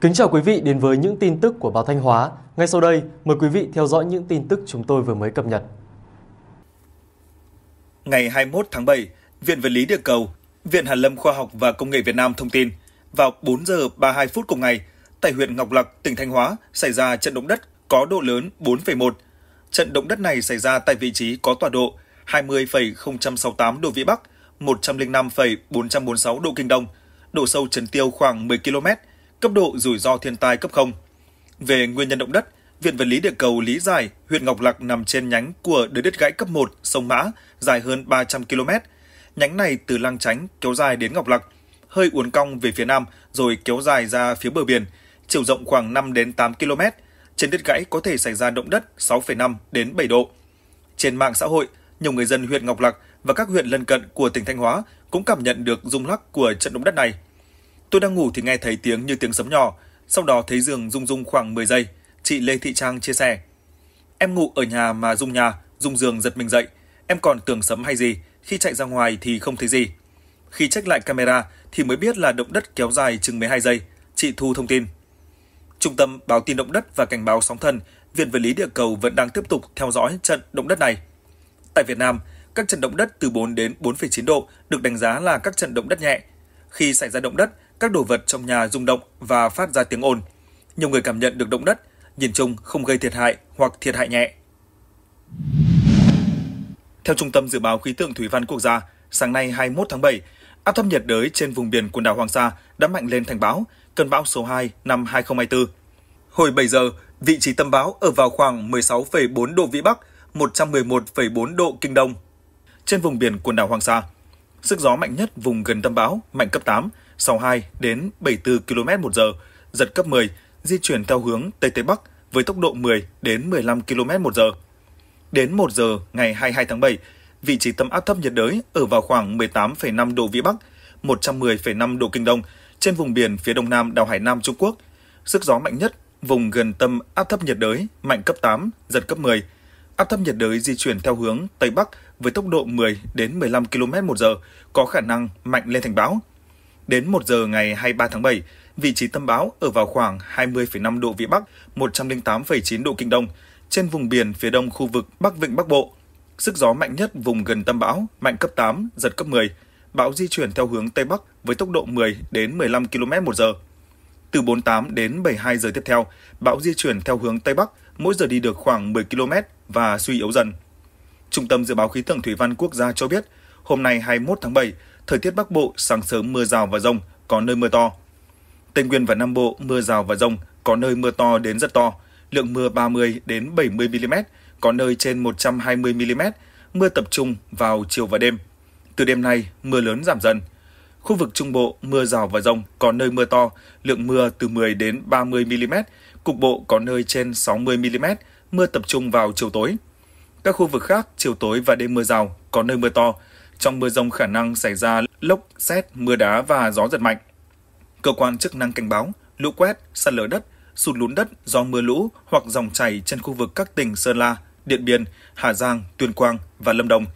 Kính chào quý vị đến với những tin tức của báo Thanh Hóa. Ngay sau đây, mời quý vị theo dõi những tin tức chúng tôi vừa mới cập nhật. Ngày 21 tháng 7, Viện Vật lý Địa cầu, Viện Hàn lâm Khoa học và Công nghệ Việt Nam thông tin, vào 4 giờ 32 phút cùng ngày, tại huyện Ngọc Lặc, tỉnh Thanh Hóa xảy ra trận động đất có độ lớn 4,1. Trận động đất này xảy ra tại vị trí có tọa độ 20,068 độ Vĩ Bắc, 105,446 độ Kinh Đông, độ sâu chấn tiêu khoảng 10 km – cấp độ rủi ro thiên tai cấp 0. Về nguyên nhân động đất, Viện Vật lý Địa cầu lý giải huyện Ngọc Lặc nằm trên nhánh của đới đất gãy cấp 1 sông Mã dài hơn 300 km. Nhánh này từ Lăng Chánh kéo dài đến Ngọc Lặc, hơi uốn cong về phía nam rồi kéo dài ra phía bờ biển, chiều rộng khoảng 5 đến 8 km. Trên đất gãy có thể xảy ra động đất 6,5 đến 7 độ. Trên mạng xã hội, nhiều người dân huyện Ngọc Lặc và các huyện lân cận của tỉnh Thanh Hóa cũng cảm nhận được rung lắc của trận động đất này – Tôi đang ngủ thì nghe thấy tiếng như tiếng sấm nhỏ, sau đó thấy giường rung rung khoảng 10 giây. Chị Lê Thị Trang chia sẻ. Em ngủ ở nhà mà rung nhà, rung giường giật mình dậy. Em còn tưởng sấm hay gì, khi chạy ra ngoài thì không thấy gì. Khi check lại camera thì mới biết là động đất kéo dài chừng 12 giây. Chị Thu thông tin. Trung tâm báo tin động đất và cảnh báo sóng thần, Viện vật lý địa cầu vẫn đang tiếp tục theo dõi trận động đất này. Tại Việt Nam, các trận động đất từ 4 đến 4,9 độ được đánh giá là các trận động đất nhẹ. Khi xảy ra động đất, các đồ vật trong nhà rung động và phát ra tiếng ồn. Nhiều người cảm nhận được động đất, nhìn chung không gây thiệt hại hoặc thiệt hại nhẹ. Theo Trung tâm Dự báo Khí tượng Thủy văn Quốc gia, sáng nay 21 tháng 7, áp thấp nhiệt đới trên vùng biển quần đảo Hoàng Sa đã mạnh lên thành bão, cơn bão số 2 năm 2024. Hồi 7 giờ, vị trí tâm bão ở vào khoảng 16,4 độ Vĩ Bắc, 111,4 độ Kinh Đông. Trên vùng biển quần đảo Hoàng Sa, sức gió mạnh nhất vùng gần tâm bão mạnh cấp 8, sau 62 đến 74 km một giờ, giật cấp 10, di chuyển theo hướng Tây Tây Bắc với tốc độ 10 đến 15 km một giờ. Đến 1 giờ ngày 22 tháng 7, vị trí tâm áp thấp nhiệt đới ở vào khoảng 18,5 độ Vĩ Bắc, 110,5 độ Kinh Đông, trên vùng biển phía đông nam đảo Hải Nam Trung Quốc. Sức gió mạnh nhất vùng gần tâm áp thấp nhiệt đới mạnh cấp 8, giật cấp 10. Áp thấp nhiệt đới di chuyển theo hướng Tây Bắc với tốc độ 10 đến 15 km một giờ, có khả năng mạnh lên thành bão. Đến 1 giờ ngày 23 tháng 7, vị trí tâm bão ở vào khoảng 20,5 độ Vĩ Bắc, 108,9 độ Kinh Đông, trên vùng biển phía đông khu vực Bắc Vịnh Bắc Bộ. Sức gió mạnh nhất vùng gần tâm bão mạnh cấp 8, giật cấp 10. Bão di chuyển theo hướng Tây Bắc với tốc độ 10 đến 15 km một giờ. Từ 48 đến 72 giờ tiếp theo, bão di chuyển theo hướng Tây Bắc, mỗi giờ đi được khoảng 10 km và suy yếu dần. Trung tâm Dự báo Khí tượng Thủy văn Quốc gia cho biết, hôm nay 21 tháng 7, Thời tiết Bắc Bộ sáng sớm mưa rào và rông, có nơi mưa to. Tây Nguyên và Nam Bộ mưa rào và rông, có nơi mưa to đến rất to, lượng mưa 30 đến 70 mm, có nơi trên 120 mm, mưa tập trung vào chiều và đêm. Từ đêm nay, mưa lớn giảm dần. Khu vực Trung Bộ, mưa rào và rông, có nơi mưa to, lượng mưa từ 10 đến 30 mm, cục bộ có nơi trên 60 mm, mưa tập trung vào chiều tối. Các khu vực khác, chiều tối và đêm mưa rào, có nơi mưa to, trong mưa rông khả năng xảy ra lốc, xét, mưa đá và gió giật mạnh. Cơ quan chức năng cảnh báo, lũ quét, sạt lở đất, sụt lún đất do mưa lũ hoặc dòng chảy trên khu vực các tỉnh Sơn La, Điện Biên, Hà Giang, Tuyên Quang và Lâm Đồng.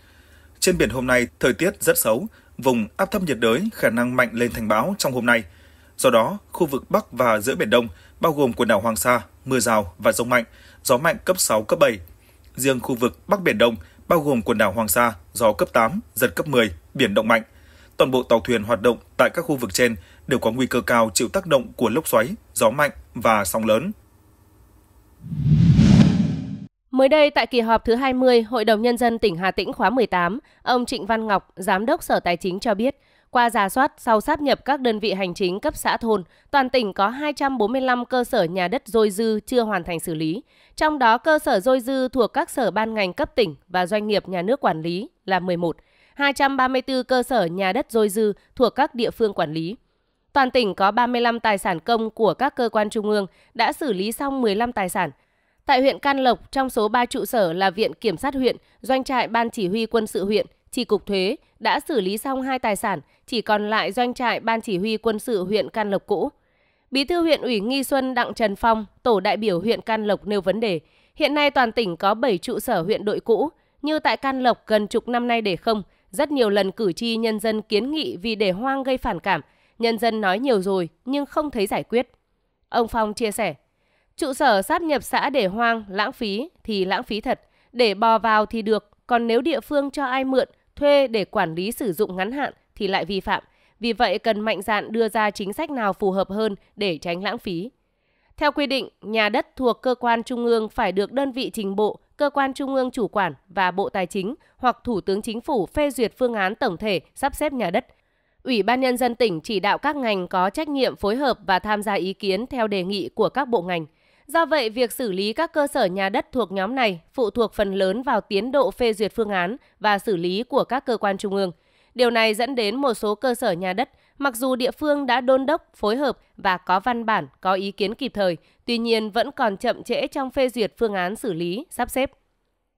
Trên biển hôm nay, thời tiết rất xấu, vùng áp thấp nhiệt đới khả năng mạnh lên thành bão trong hôm nay. Do đó, khu vực Bắc và giữa Biển Đông, bao gồm quần đảo Hoàng Sa, mưa rào và rông mạnh, gió mạnh cấp 6, cấp 7. Riêng khu vực Bắc Biển Đông, bao gồm quần đảo Hoàng Sa, gió cấp 8, giật cấp 10, biển động mạnh. Toàn bộ tàu thuyền hoạt động tại các khu vực trên đều có nguy cơ cao chịu tác động của lốc xoáy, gió mạnh và sóng lớn. Mới đây tại kỳ họp thứ 20 Hội đồng nhân dân tỉnh Hà Tĩnh khóa 18, ông Trịnh Văn Ngọc, giám đốc Sở Tài chính cho biết, qua giả soát sau sáp nhập các đơn vị hành chính cấp xã thôn, toàn tỉnh có 245 cơ sở nhà đất dôi dư chưa hoàn thành xử lý. Trong đó cơ sở dôi dư thuộc các sở ban ngành cấp tỉnh và doanh nghiệp nhà nước quản lý là 11, 234 cơ sở nhà đất dôi dư thuộc các địa phương quản lý. Toàn tỉnh có 35 tài sản công của các cơ quan trung ương đã xử lý xong 15 tài sản. Tại huyện Can Lộc, trong số 3 trụ sở là Viện Kiểm sát huyện, Doanh trại Ban Chỉ huy Quân sự huyện, Tri Cục Thuế đã xử lý xong hai tài sản, chỉ còn lại doanh trại Ban Chỉ huy Quân sự huyện Can Lộc cũ. Bí thư huyện ủy Nghi Xuân Đặng Trần Phong, tổ đại biểu huyện Can Lộc nêu vấn đề. Hiện nay toàn tỉnh có 7 trụ sở huyện đội cũ, như tại Can Lộc gần chục năm nay để không. Rất nhiều lần cử tri nhân dân kiến nghị vì để hoang gây phản cảm. Nhân dân nói nhiều rồi nhưng không thấy giải quyết. Ông Phong chia sẻ, trụ sở sát nhập xã để hoang, lãng phí thì lãng phí thật. Để bò vào thì được, còn nếu địa phương cho ai mượn thuê để quản lý sử dụng ngắn hạn thì lại vi phạm. Vì vậy cần mạnh dạn đưa ra chính sách nào phù hợp hơn để tránh lãng phí. Theo quy định, nhà đất thuộc cơ quan trung ương phải được đơn vị trình bộ, cơ quan trung ương chủ quản và Bộ Tài chính hoặc Thủ tướng Chính phủ phê duyệt phương án tổng thể sắp xếp nhà đất. Ủy ban nhân dân tỉnh chỉ đạo các ngành có trách nhiệm phối hợp và tham gia ý kiến theo đề nghị của các bộ ngành. Do vậy, việc xử lý các cơ sở nhà đất thuộc nhóm này phụ thuộc phần lớn vào tiến độ phê duyệt phương án và xử lý của các cơ quan trung ương. Điều này dẫn đến một số cơ sở nhà đất, mặc dù địa phương đã đôn đốc, phối hợp và có văn bản, có ý kiến kịp thời, tuy nhiên vẫn còn chậm trễ trong phê duyệt phương án xử lý, sắp xếp.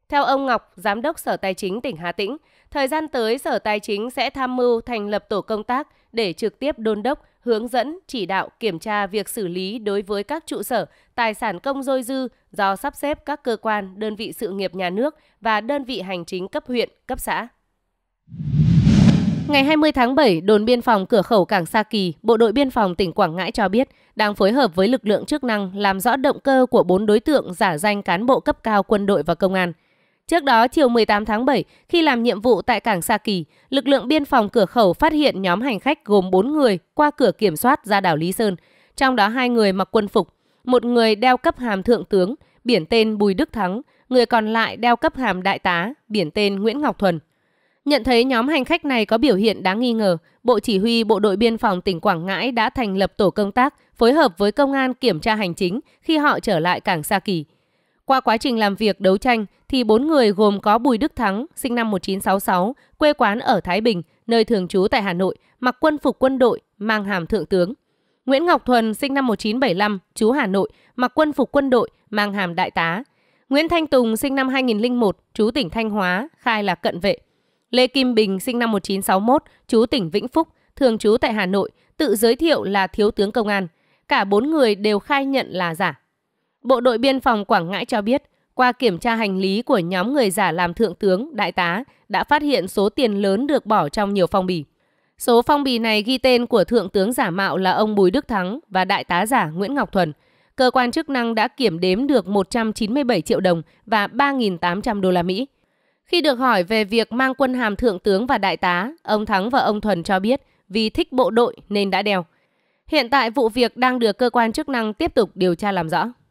Theo ông Ngọc, Giám đốc Sở Tài chính tỉnh Hà Tĩnh, thời gian tới Sở Tài chính sẽ tham mưu thành lập tổ công tác để trực tiếp đôn đốc, hướng dẫn, chỉ đạo, kiểm tra việc xử lý đối với các trụ sở, tài sản công dôi dư do sắp xếp các cơ quan, đơn vị sự nghiệp nhà nước và đơn vị hành chính cấp huyện, cấp xã. Ngày 20 tháng 7, đồn biên phòng cửa khẩu Cảng Sa Kỳ, Bộ đội biên phòng tỉnh Quảng Ngãi cho biết đang phối hợp với lực lượng chức năng làm rõ động cơ của 4 đối tượng giả danh cán bộ cấp cao quân đội và công an – Trước đó, chiều 18 tháng 7, khi làm nhiệm vụ tại cảng Sa Kỳ, lực lượng biên phòng cửa khẩu phát hiện nhóm hành khách gồm 4 người qua cửa kiểm soát ra đảo Lý Sơn, trong đó hai người mặc quân phục, một người đeo cấp hàm thượng tướng, biển tên Bùi Đức Thắng, người còn lại đeo cấp hàm đại tá, biển tên Nguyễn Ngọc Thuần. Nhận thấy nhóm hành khách này có biểu hiện đáng nghi ngờ, Bộ Chỉ huy Bộ đội Biên phòng tỉnh Quảng Ngãi đã thành lập tổ công tác phối hợp với công an kiểm tra hành chính khi họ trở lại cảng Sa Kỳ. Qua quá trình làm việc đấu tranh thì bốn người gồm có Bùi Đức Thắng, sinh năm 1966, quê quán ở Thái Bình, nơi thường trú tại Hà Nội, mặc quân phục quân đội, mang hàm thượng tướng. Nguyễn Ngọc Thuần, sinh năm 1975, trú Hà Nội, mặc quân phục quân đội, mang hàm đại tá. Nguyễn Thanh Tùng, sinh năm 2001, trú tỉnh Thanh Hóa, khai là cận vệ. Lê Kim Bình, sinh năm 1961, trú tỉnh Vĩnh Phúc, thường trú tại Hà Nội, tự giới thiệu là thiếu tướng công an. Cả bốn người đều khai nhận là giả. Bộ đội biên phòng Quảng Ngãi cho biết, qua kiểm tra hành lý của nhóm người giả làm thượng tướng, đại tá đã phát hiện số tiền lớn được bỏ trong nhiều phong bì. Số phong bì này ghi tên của thượng tướng giả mạo là ông Bùi Đức Thắng và đại tá giả Nguyễn Ngọc Thuần. Cơ quan chức năng đã kiểm đếm được 197 triệu đồng và 3.800 đô la Mỹ. Khi được hỏi về việc mang quân hàm thượng tướng và đại tá, ông Thắng và ông Thuần cho biết vì thích bộ đội nên đã đeo. Hiện tại vụ việc đang được cơ quan chức năng tiếp tục điều tra làm rõ.